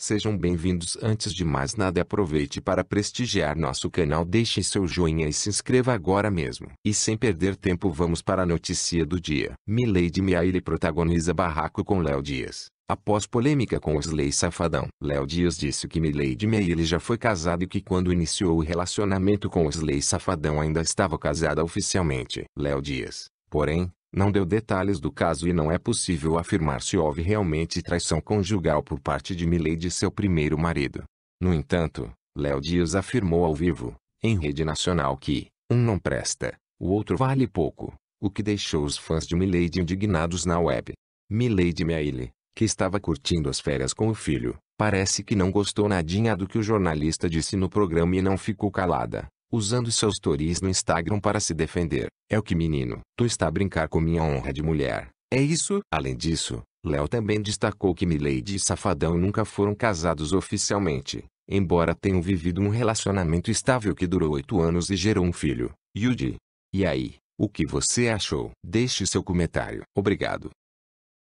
Sejam bem-vindos. Antes de mais nada, aproveite para prestigiar nosso canal, deixe seu joinha e se inscreva agora mesmo. E sem perder tempo, vamos para a notícia do dia. Milady Meaire protagoniza barraco com Léo Dias. Após polêmica com Osley Safadão, Léo Dias disse que Milady Meire já foi casada e que quando iniciou o relacionamento com Osley Safadão ainda estava casada oficialmente. Léo Dias, porém, não deu detalhes do caso e não é possível afirmar se houve realmente traição conjugal por parte de Milady e seu primeiro marido. No entanto, Léo Dias afirmou ao vivo, em rede nacional que, um não presta, o outro vale pouco, o que deixou os fãs de Milady indignados na web. Milady Meaile, que estava curtindo as férias com o filho, parece que não gostou nadinha do que o jornalista disse no programa e não ficou calada usando seus stories no Instagram para se defender. É o que menino, tu está a brincar com minha honra de mulher. É isso? Além disso, Léo também destacou que Milady e Safadão nunca foram casados oficialmente, embora tenham vivido um relacionamento estável que durou oito anos e gerou um filho, Yudi. E aí, o que você achou? Deixe seu comentário. Obrigado.